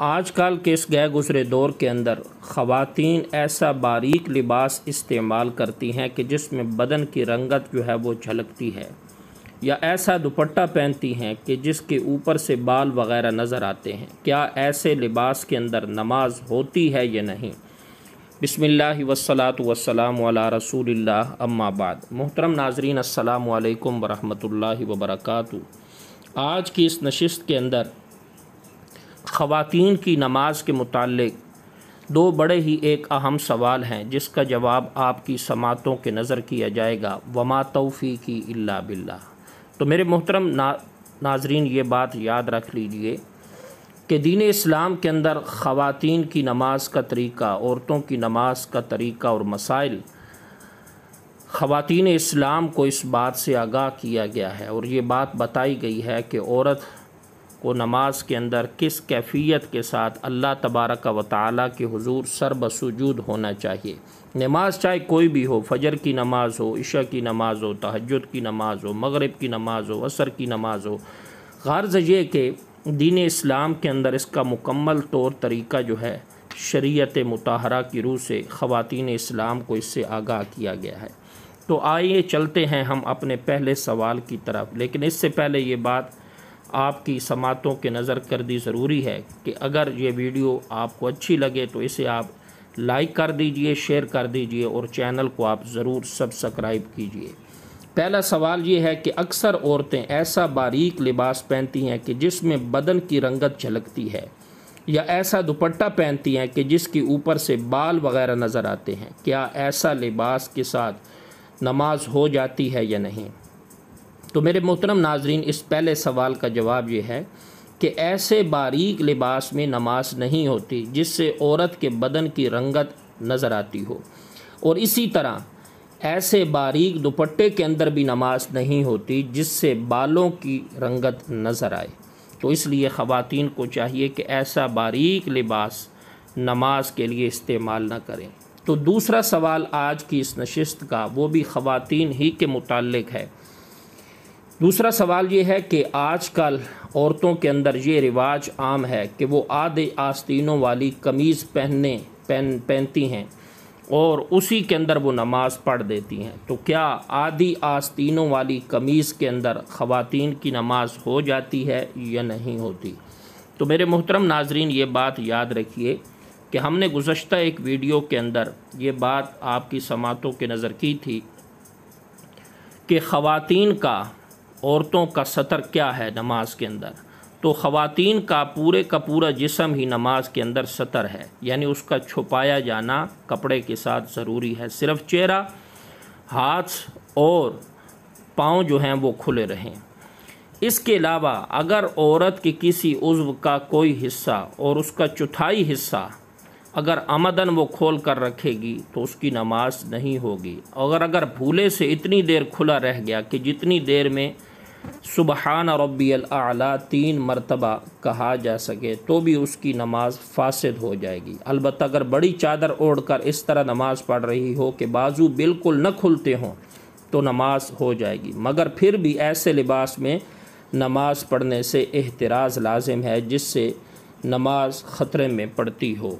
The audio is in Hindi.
आजकल के इस गैर गुजरे दौर के अंदर ख़वातीन ऐसा बारीक लिबास इस्तेमाल करती हैं कि जिसमें बदन की रंगत जो है वो झलकती है या ऐसा दुपट्टा पहनती हैं कि जिसके ऊपर से बाल वगैरह नज़र आते हैं क्या ऐसे लिबास के अंदर नमाज होती है या नहीं बिसमिल्ल वसलात वसलाम रसूल अम्माबाद मोहतरम नाजरीन अल्लाम वरहमल वबरक आज की इस नशस्त के अंदर ख़वातीन की नमाज के मुतालिक दो बड़े ही एक अहम सवाल हैं जिसका जवाब आपकी समातों के नज़र किया जाएगा वमा तोफ़ी की इल्ला बिल्ला तो मेरे मोहतरम ना, नाजरीन ये बात याद रख लीजिए कि दीन इस्लाम के अंदर ख़वातीन की नमाज का तरीक़ा औरतों की नमाज का तरीक़ा और मसाइल ख़वातीन इस्लाम को इस बात से आगाह किया गया है और ये बात बताई गई है कि औरत को नमाज के अंदर किस कैफियत के साथ अल्लाह तबारक व ताली के हजूर सर बसूद होना चाहिए नमाज चाहे कोई भी हो फजर की नमाज़ हो इशा की नमाज़ हो तहजद की नमाज़ हो मगरब की नमाज़ हो असर की नमाज़ हो गर्ज़ ये कि दीन इस्लाम के अंदर इसका मुकम्मल तौर तरीका जो है शरीत मतहरा की रूह से ख़वान इस्लाम को इससे आगाह किया गया है तो आइए चलते हैं हम अपने पहले सवाल की तरफ लेकिन इससे पहले ये बात आपकी समातों के नज़र कर दी ज़रूरी है कि अगर ये वीडियो आपको अच्छी लगे तो इसे आप लाइक कर दीजिए शेयर कर दीजिए और चैनल को आप ज़रूर सब्सक्राइब कीजिए पहला सवाल ये है कि अक्सर औरतें ऐसा बारीक लिबास पहनती हैं कि जिसमें बदन की रंगत झलकती है या ऐसा दुपट्टा पहनती हैं कि जिसके ऊपर से बाल वगैरह नज़र आते हैं क्या ऐसा लिबास के साथ नमाज हो जाती है या नहीं तो मेरे मोहतरम नाजरीन इस पहले सवाल का जवाब ये है कि ऐसे बारीक लिबास में नमाज नहीं होती जिससे औरत के बदन की रंगत नज़र आती हो और इसी तरह ऐसे बारीक दुपट्टे के अंदर भी नमाज नहीं होती जिससे बालों की रंगत नज़र आए तो इसलिए ख़वान को चाहिए कि ऐसा बारीक लिबास नमाज के लिए इस्तेमाल ना करें तो दूसरा सवाल आज की इस नशस्त का वो भी ख़वान ही के मुतक़ है दूसरा सवाल ये है कि आजकल औरतों के अंदर ये रिवाज आम है कि वो आधे आस्तीनों वाली कमीज़ पहनने पहन पहनती हैं और उसी के अंदर वो नमाज़ पढ़ देती हैं तो क्या आधी आस्तीनों वाली कमीज़ के अंदर ख़वातीन की नमाज़ हो जाती है या नहीं होती तो मेरे मोहतरम नाजरीन ये बात याद रखिए कि हमने गुज्त एक वीडियो के अंदर ये बात आपकी समातों के नज़र की थी कि ख़वातीन का औरतों का सतर क्या है नमाज के अंदर तो ख़वातीन का पूरे का पूरा जिसम ही नमाज के अंदर सतर है यानी उसका छुपाया जाना कपड़े के साथ ज़रूरी है सिर्फ चेहरा हाथ और पाँव जो हैं वो खुले रहें इसके अलावा अगर औरत के किसी उज्व का कोई हिस्सा और उसका चौथाई हिस्सा अगर आमदन वो खोल कर रखेगी तो उसकी नमाज नहीं होगी और अगर भूले से इतनी देर खुला रह गया कि जितनी देर में सुबहान रब्बियल आला तीन मरतबा कहा जा सके तो भी उसकी नमाज फासद हो जाएगी अलबत् अगर बड़ी चादर ओढ़ कर इस तरह नमाज पढ़ रही हो कि बाजू बिल्कुल न खुलते हों तो नमाज हो जाएगी मगर फिर भी ऐसे लिबास में नमाज पढ़ने से एहतराज़ लाजिम है जिससे नमाज ख़तरे में पड़ती हो